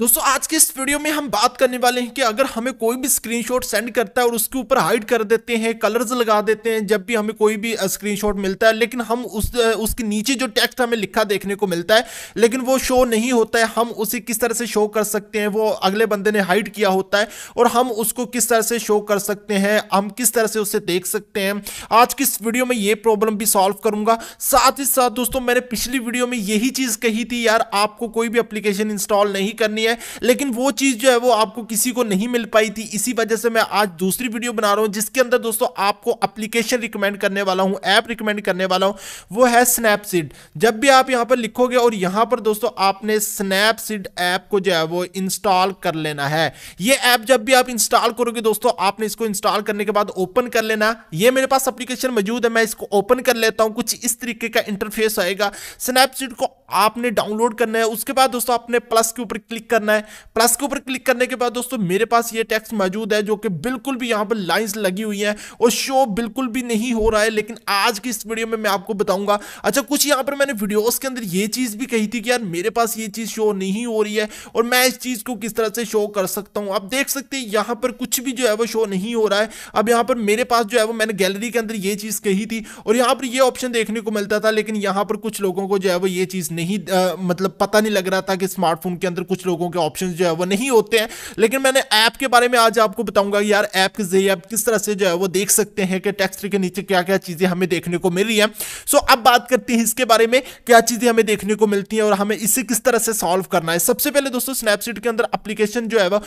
दोस्तों आज के इस वीडियो में हम बात करने वाले हैं कि अगर हमें कोई भी स्क्रीनशॉट सेंड करता है और उसके ऊपर हाइड कर देते हैं कलर्स लगा देते हैं जब भी हमें कोई भी स्क्रीनशॉट मिलता है लेकिन हम उस उसके नीचे जो टेक्स्ट हमें लिखा देखने को मिलता है लेकिन वो शो नहीं होता है हम उसे किस तरह से शो कर सकते हैं वो अगले बंदे ने हाइड किया होता है और हम उसको किस तरह से शो कर सकते हैं हम किस तरह से उसे देख सकते हैं आज की इस वीडियो में ये प्रॉब्लम भी सॉल्व करूंगा साथ ही साथ दोस्तों मैंने पिछली वीडियो में यही चीज़ कही थी यार आपको कोई भी अप्लीकेशन इंस्टॉल नहीं करनी है लेकिन वो चीज़ जो है वो आपको किसी को नहीं मिल पाई थी इसी वजह से मैं आज दूसरी वीडियो बना रहा हूँ जिसके अंदर दोस्तों आपको अप्लीकेशन रिकमेंड करने वाला हूँ ऐप रिकमेंड करने वाला हूँ वो है स्नैपसीड जब भी आप यहाँ पर लिखोगे और यहाँ पर दोस्तों आपने स्नैपसीड ऐप को जो है वो इंस्टॉल कर लेना है ये ऐप जब भी आप इंस्टॉल करोगे दोस्तों आपने इसको इंस्टॉल करने के बाद ओपन कर लेना ये मेरे पास अप्लीकेशन मौजूद है मैं इसको ओपन कर लेता हूँ कुछ इस तरीके का इंटरफेस आएगा स्नैपसीड को आपने डाउनलोड करना है उसके बाद दोस्तों आपने प्लस के ऊपर क्लिक करना है प्लस के ऊपर क्लिक करने के बाद दोस्तों मेरे पास ये टेक्स्ट मौजूद है जो कि बिल्कुल भी यहाँ पर लाइन्स लगी हुई हैं और शो बिल्कुल भी नहीं हो रहा है लेकिन आज की इस वीडियो में मैं आपको बताऊंगा अच्छा कुछ यहाँ पर मैंने वीडियोज़ के अंदर ये चीज़ भी कही थी कि यार मेरे पास ये चीज़ शो नहीं हो रही है और मैं इस चीज़ को किस तरह से शो कर सकता हूँ आप देख सकते हैं यहाँ पर कुछ भी जो है वो शो नहीं हो रहा है अब यहाँ पर मेरे पास जो है वो मैंने गैलरी के अंदर ये चीज़ कही थी और यहाँ पर ये ऑप्शन देखने को मिलता था लेकिन यहाँ पर कुछ लोगों को जो है वो ये चीज़ नहीं आ, मतलब पता नहीं लग रहा था कि स्मार्टफोन के अंदर कुछ लोगों के ऑप्शन जो है वो नहीं होते हैं लेकिन मैंने ऐप के बारे में आज आपको बताऊंगा यार ऐप के जरिए आप किस तरह से जो है वो देख सकते हैं कि टेक्स्ट के नीचे क्या क्या चीज़ें हमें देखने को मिल रही है सो अब बात करते हैं इसके बारे में क्या चीज़ें हमें देखने को मिलती हैं और हमें इसे किस तरह से सॉल्व करना है सबसे पहले दोस्तों स्नैपसीड के अंदर अप्लीकेशन जो है वो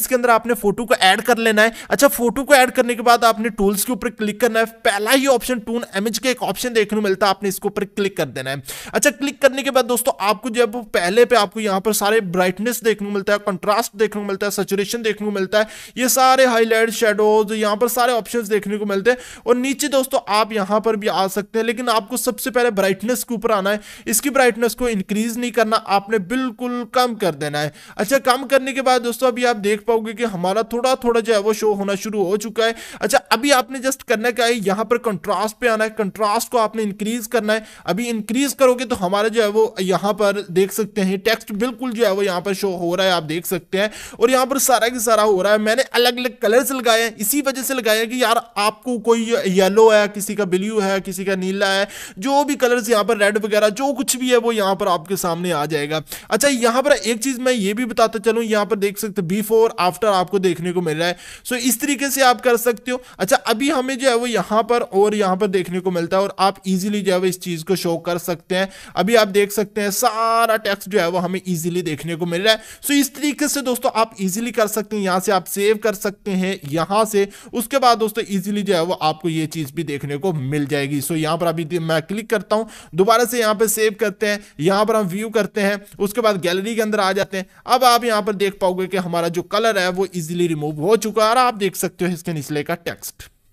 इसके अंदर आपने फोटो को ऐड कर लेना है अच्छा फोटो को ऐड करने के बाद आपने टूल्स के ऊपर क्लिक करना है पहला ही ऑप्शन टून एमएच का एक ऑप्शन देखने को मिलता है आपने इसके ऊपर क्लिक कर देना है अच्छा क्लिक करने के के बाद दोस्तों आपको जब पहले पे आपको यहाँ पर सारे ब्राइटनेस देखने को मिलता है कंट्रास्ट देखने को मिलता है सचुरेशन देखने को मिलता है ये सारे हाईलाइट शेडोज यहाँ पर सारे ऑप्शन देखने को मिलते हैं और नीचे दोस्तों आप यहाँ पर भी आ सकते हैं लेकिन आपको सबसे पहले ब्राइटनेस के ऊपर आना है इसकी ब्राइटनेस को इंक्रीज नहीं करना आपने बिल्कुल कम कर देना है अच्छा कम करने के बाद दोस्तों अभी आप देख पाओगे कि हमारा थोड़ा थोड़ा जो है वो शो होना शुरू हो चुका है अच्छा अभी आपने जस्ट करना क्या है यहाँ पर कंट्रास्ट पे आना है कंट्रास्ट को आपने इंक्रीज करना है अभी इंक्रीज करोगे तो हमारा जो है वो यहाँ पर देख सकते हैं टेक्स्ट बिल्कुल जो है वो यहाँ पर शो हो रहा है आप देख सकते हैं और यहाँ पर सारा की सारा हो रहा है मैंने अलग अलग कलर्स लगाए हैं इसी वजह से लगाए हैं कि यार आपको कोई येलो है किसी का ब्ल्यू है किसी का नीला है जो भी कलर्स यहाँ पर रेड वगैरह जो कुछ भी है वो यहाँ पर आपके सामने आ जाएगा अच्छा यहाँ पर एक चीज़ मैं ये भी बताता चलूँ यहाँ पर देख सकते बिफोर आफ्टर आपको देखने को मिल रहा है सो इस तरीके से आप कर सकते हो अच्छा अभी हमें जो है वो यहाँ पर और यहाँ पर देखने को मिलता है और आप इजीली जो है वो इस चीज़ को शो कर सकते हैं अभी आप देख देख सकते हैं सारा टेक्स्ट जो है वो हमें इजीली देखने को मिल रहा है सो इस तरीके से दोस्तों आप इजीली कर सकते हैं यहाँ से आप सेव कर सकते हैं यहाँ से उसके बाद दोस्तों इजीली जो है वो आपको ये चीज़ भी देखने को मिल जाएगी सो यहाँ पर अभी मैं क्लिक करता हूँ दोबारा से यहाँ पर सेव करते हैं यहाँ पर हम व्यू करते हैं उसके बाद गैलरी के अंदर आ जाते हैं अब आप यहाँ पर देख पाओगे कि हमारा जो कलर है वो ईजिली रिमूव हो चुका है और आप देख सकते हो इसके निचले का टेक्स्ट